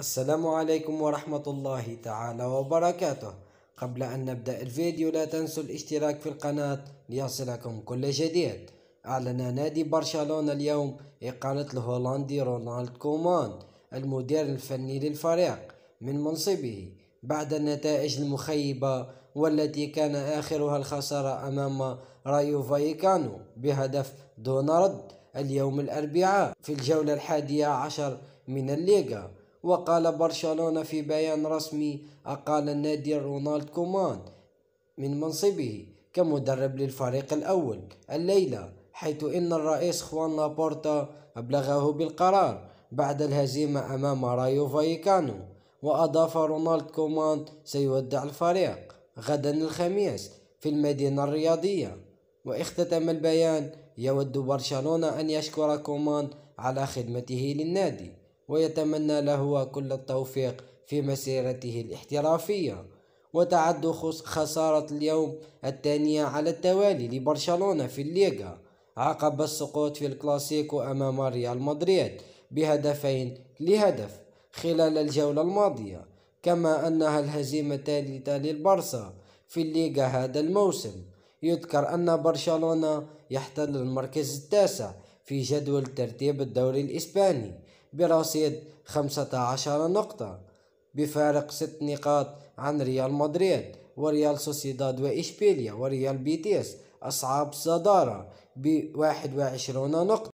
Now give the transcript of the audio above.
السلام عليكم ورحمة الله تعالى وبركاته قبل أن نبدأ الفيديو لا تنسوا الاشتراك في القناة ليصلكم كل جديد أعلن نادي برشلونة اليوم إقالة الهولندي رونالد كومان المدير الفني للفريق من منصبه بعد النتائج المخيبة والتي كان آخرها الخسارة أمام رايو فايكانو بهدف دون رد اليوم الأربعاء في الجولة الحادية عشر من الليغا وقال برشلونة في بيان رسمي أقال النادي رونالد كومان من منصبه كمدرب للفريق الأول الليلة حيث إن الرئيس خوان لابورتا أبلغه بالقرار بعد الهزيمة أمام رايو فايكانو وأضاف رونالد كومان سيودع الفريق غدا الخميس في المدينة الرياضية واختتم البيان يود برشلونة أن يشكر كومان على خدمته للنادي ويتمنى له كل التوفيق في مسيرته الاحترافية وتعد خسارة اليوم الثانية على التوالي لبرشلونة في الليغا عقب السقوط في الكلاسيكو أمام ريال مدريد بهدفين لهدف خلال الجولة الماضية كما أنها الهزيمة الثالثة للبرسا في الليغا هذا الموسم يذكر أن برشلونة يحتل المركز التاسع في جدول ترتيب الدوري الإسباني برصيد 15 نقطة بفارق 6 نقاط عن ريال مدريد وريال سوسيداد وإشبيليا وريال بيتيس أصعب الصدارة بواحد وعشرون نقطة